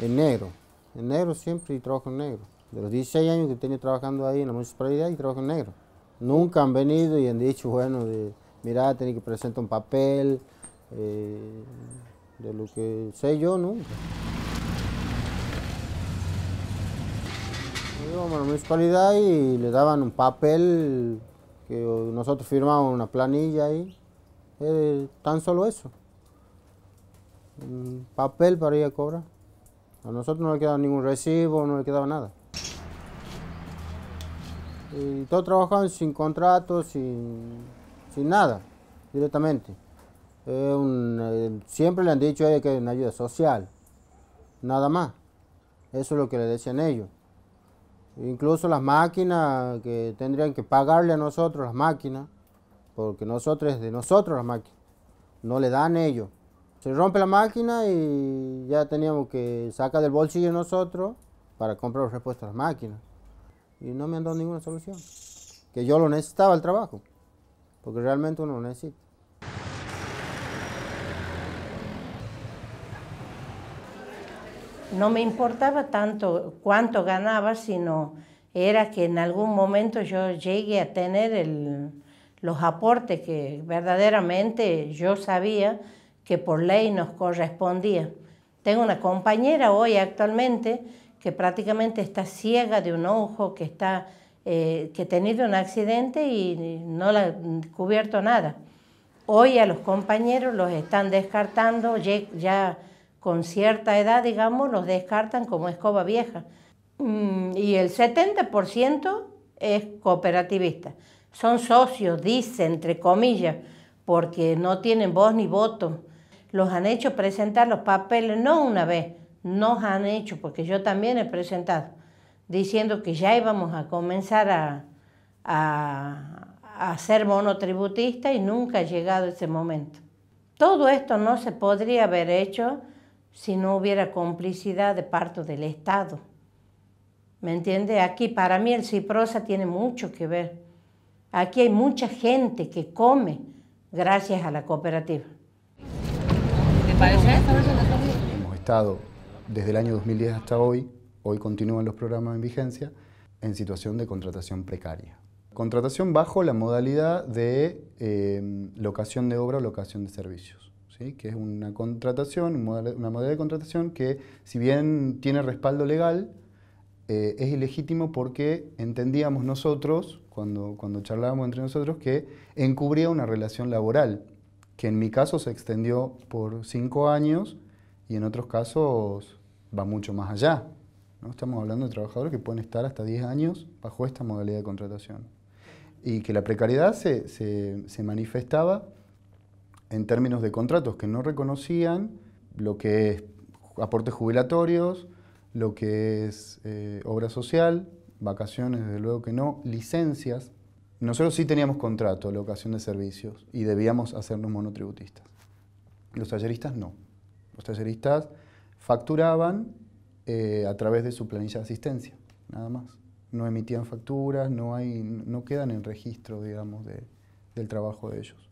en negro, en negro siempre y trabajo en negro. De los 16 años que tenido trabajando ahí en la municipalidad y trabajo en negro. Nunca han venido y han dicho, bueno, mirá, que presentar un papel, eh, de lo que sé yo nunca. Íbamos a la municipalidad y le daban un papel que nosotros firmábamos una planilla ahí. tan solo eso. Un papel para ir a cobrar. A nosotros no le quedaba ningún recibo, no le quedaba nada. Y todos trabajaban sin contrato, sin, nada, directamente. Eh, siempre le han dicho a ellos que es una ayuda social, nada más. Eso es lo que le decían ellos. Incluso las máquinas que tendrían que pagarle a nosotros las máquinas, porque nosotros es de nosotros las máquinas, no le dan ellos se rompe la máquina y ya teníamos que sacar del bolsillo nosotros para comprar los repuestos a la máquina. Y no me han dado ninguna solución. Que yo lo necesitaba el trabajo, porque realmente uno lo necesita. No me importaba tanto cuánto ganaba, sino era que en algún momento yo llegué a tener el, los aportes que verdaderamente yo sabía que por ley nos correspondía. Tengo una compañera hoy actualmente que prácticamente está ciega de un ojo, que, está, eh, que ha tenido un accidente y no la ha cubierto nada. Hoy a los compañeros los están descartando, ya, con cierta edad, digamos, los descartan como escoba vieja. Mm, y el 70% es cooperativista. Son socios, dice, entre comillas, porque no tienen voz ni voto los han hecho presentar los papeles, no una vez, nos han hecho, porque yo también he presentado, diciendo que ya íbamos a comenzar a, a, ser monotributista y nunca ha llegado ese momento. Todo esto no se podría haber hecho si no hubiera complicidad de parte del Estado. ¿Me entiende? Aquí para mí el ciprosa tiene mucho que ver. Aquí hay mucha gente que come gracias a la cooperativa. Hemos estado desde el año 2010 hasta hoy, hoy continúan los programas en vigencia, en situación de contratación precaria. Contratación bajo la modalidad de eh, locación de obra o locación de servicios, ¿sí? que es una contratación, una modalidad de contratación que si bien tiene respaldo legal, eh, es ilegítimo porque entendíamos nosotros, cuando, cuando charlábamos entre nosotros, que encubría una relación laboral que en mi caso se extendió por cinco años y en otros casos va mucho más allá. ¿no? Estamos hablando de trabajadores que pueden estar hasta 10 años bajo esta modalidad de contratación. Y que la precariedad se, manifestaba en términos de contratos que no reconocían lo que es aportes jubilatorios, lo que es eh, obra social, vacaciones desde luego que no, licencias nosotros sí teníamos contrato de locación de servicios y debíamos hacernos monotributistas. Los talleristas no. Los talleristas facturaban eh, a través de su planilla de asistencia, nada más. No emitían facturas, no, hay, no quedan en registro, digamos, del trabajo de ellos.